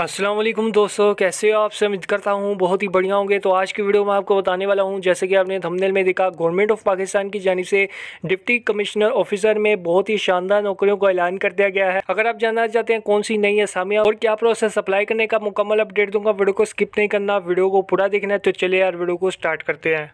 असलम दोस्तों कैसे हो आपसे उम्मीद करता हूँ बहुत ही बढ़िया होंगे तो आज की वीडियो में आपको बताने वाला हूँ जैसे कि आपने थंबनेल में देखा गवर्नमेंट ऑफ पाकिस्तान की जानब से डिप्टी कमिश्नर ऑफिसर में बहुत ही शानदार नौकरियों का ऐलान कर दिया गया है अगर आप जानना चाहते हैं कौन सी नई असामियाँ और क्या प्रोसेस अप्लाई करने का मुकम्मल अपडेट दूंगा वीडियो को स्किप नहीं करना वीडियो को पूरा देखना है तो चले यार वीडियो को स्टार्ट करते हैं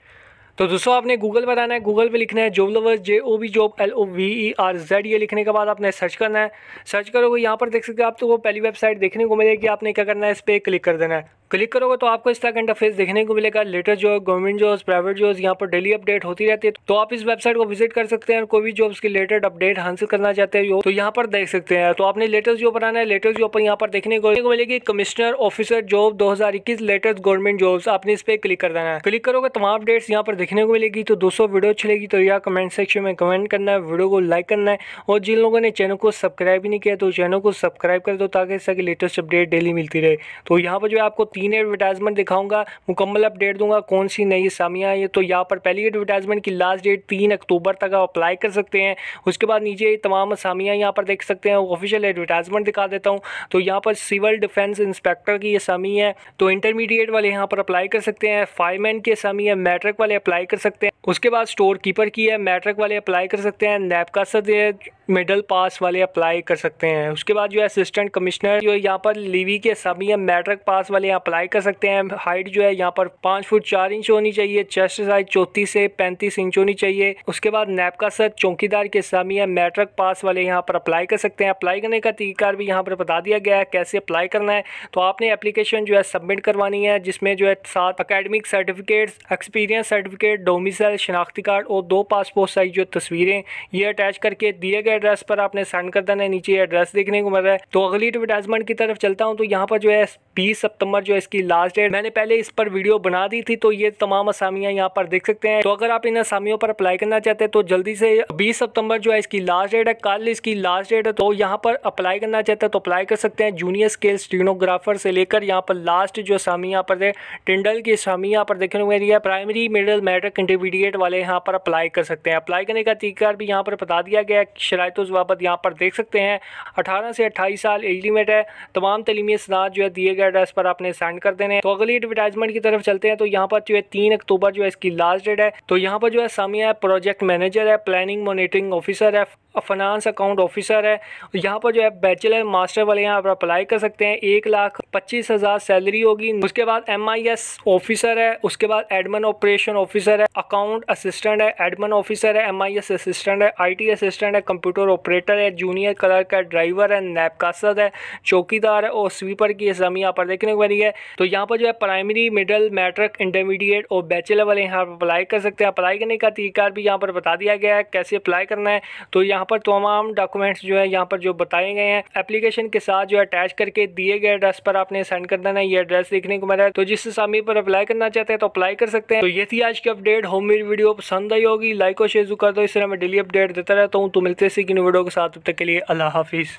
तो दोस्तों आपने गूगल पर आना है गूगल पे लिखना है job lovers J O B job L O V E R Z ये लिखने के बाद आपने सर्च करना है सर्च करोगे यहाँ पर देख सकते हो आप तो वो पहली वेबसाइट देखने को मिलेगी आपने क्या करना है इस पर क्लिक कर देना है क्लिक करोगे तो आपको इस तरह का इंटरफेस देखने को मिलेगा लेटेस्ट जो गवर्नमेंट जॉब्स प्राइवेट जॉब्स यहाँ पर डेली अपडेट होती रहती है तो आप इस वेबसाइट को विजिट कर सकते हैं कोई भी जॉब की लेटेस्ट अपडेट हासिल करना चाहते हो तो यहाँ पर देख सकते हैं तो आपने लेटेस्ट जॉब बनाना है लेटेस्ट जॉब पर यहाँ पर देखने को मिलेगी कमिश्नर ऑफिसर जॉब दो लेटेस्ट गवर्नमेंट जॉब्स आपने इस पर क्लिक कर देना है क्लिक करोगे तमाम अपडेट्स यहाँ पर देखने को मिलेगी तो दोस्तों वीडियो अच्छी लगी तो यहाँ कमेंट सेक्शन में कमेंट करना है वीडियो को लाइक करना है और जिन लोगों ने चैनल को सब्सक्राइब नहीं किया तो चैनल को सब्सक्राइब कर दो ताकि लेटेस्ट अपडेट डेली मिलती रहे तो यहाँ पर जो है आपको तीन एडवर्टाइजमेंट दिखाऊंगा मुकम्मल अपडेट दूंगा कौन सी नई सामियाँ है तो यहाँ पर पहली एडवर्टाइजमेंट की लास्ट डेट तीन अक्टूबर तक आप अप्लाई कर सकते हैं उसके बाद नीचे तमाम असामियाँ यहाँ पर देख सकते हैं ऑफिशियल एडवर्टाइजमेंट दिखा देता हूँ तो यहाँ पर सिविल डिफेंस इंस्पेक्टर की असामी है तो इंटरमीडिएट वाले यहाँ पर अप्लाई कर सकते हैं फायरमैन की असामी है मैट्रिक वाले अप्लाई कर सकते हैं उसके बाद स्टोर कीपर की है मैट्रिक वाले अप्लाई कर सकते हैं नैपका सद मिडल पास वाले अप्लाई कर सकते हैं उसके बाद जो है असिस्टेंट कमिश्नर जो यहाँ पर लीवी के सामी है मैट्रिक पास वाले यहाँ अप्लाई कर सकते हैं हाइट जो है यहाँ पर पाँच फुट चार इंच होनी चाहिए चेस्ट साइज चौंतीस से पैंतीस इंच होनी चाहिए उसके बाद नैपका सर चौकीदार के सामिया मैट्रिक पास वाले यहाँ पर अप्लाई कर सकते हैं अप्लाई करने का तरीका भी यहाँ पर बता दिया गया है कैसे अप्लाई करना है तो आपने एप्लीकेशन जो है सबमिट करवानी है जिसमें जो है सात academic certificates experience certificate domicile शनाख्ती कार्ड और दो पासपोर्ट साइज जो तस्वीरें ये अटैच करके दिए गए एड्रेस पर आपने सेंड कर देना है नीचे एड्रेस देखने को मिल रहा है तो अगली एडवर्टाइजमेंट की तरफ चलता हूँ तो यहाँ पर जो है बीस सितंबर जो है इसकी लास्ट डेट मैंने पहले इस पर वीडियो बना दी थी तो ये तमाम असामियां यहाँ पर देख सकते हैं तो अगर आप इन असामियों पर अप्लाई करना चाहते हैं तो जल्दी से बीस सितंबर जो है इसकी लास्ट डेट है कल इसकी लास्ट डेट है तो यहाँ पर अप्लाई करना चाहते हैं तो अप्लाई कर सकते हैं जूनियर स्केल स्टीनोग्राफर से लेकर यहाँ पर लास्ट जो असामी यहाँ पर थे टिंडल की असामी यहाँ पर देखने को मिल रही है प्राइमरी मिडल मैट्रिक इंटरमीडिएट वाले यहाँ पर अप्लाई कर सकते हैं अप्लाई करने का तरीका भी यहाँ पर बता दिया गया है शरात जवाबत यहाँ पर देख सकते हैं अठारह से अट्ठाईस साल एज लिमिट है तमाम तलीमी असनाद जो है दिए गए एड्रेस पर आपने सेंड कर देने तो अगली एडवर्टाइजमेंट की तरफ चलते हैं तो यहाँ पर जो है तीन अक्टूबर जो है इसकी लास्ट डेट है तो यहाँ पर जो है सामिया प्रोजेक्ट मैनेजर है प्लानिंग मॉनिटरिंग ऑफिसर है फाइनेंस अकाउंट ऑफिसर है यहाँ पर जो है बैचलर मास्टर वाले यहाँ पर अप्लाई कर सकते हैं एक लाख पच्चीस हज़ार सैलरी होगी उसके बाद एम आई एस ऑफिसर है उसके बाद एडमिन ऑपरेशन ऑफिसर है अकाउंट असिस्टेंट है एडमिन ऑफिसर है एम आई एस असिस्टेंट है आई टी असिस्टेंट है कंप्यूटर ऑपरेटर है जूनियर कलर का ड्राइवर है नैपकासद है चौकीदार है और स्वीपर की एग्जाम यहाँ पर देखने को मिली है तो यहाँ पर जो है प्राइमरी मिडल मैट्रिक इंटरमीडिएट और बैचलर वाले यहाँ पर अप्लाई कर सकते हैं अप्लाई करने का तरीका भी यहाँ पर बता दिया गया है कैसे अप्लाई करना है तो यहाँ पर तमाम डॉक्यूमेंट्स जो है यहाँ पर जो बताए गए हैं एप्लीकेशन के साथ जो अटैच करके दिए गए एड्रेस पर आपने सेंड कर देना है ये एड्रेस देखने को मिला है तो जिस सामी पर अप्लाई करना चाहते हैं तो अप्लाई कर सकते हैं तो ये थी आज की अपडेट होम मेरी वीडियो पसंद आई होगी लाइक और शेयर कर दो इस तरह मैं डेली अपडेट देता रहता हूँ तो मिलते सीखी वीडियो के साथ तब तक के लिए अल्लाह हाफिज़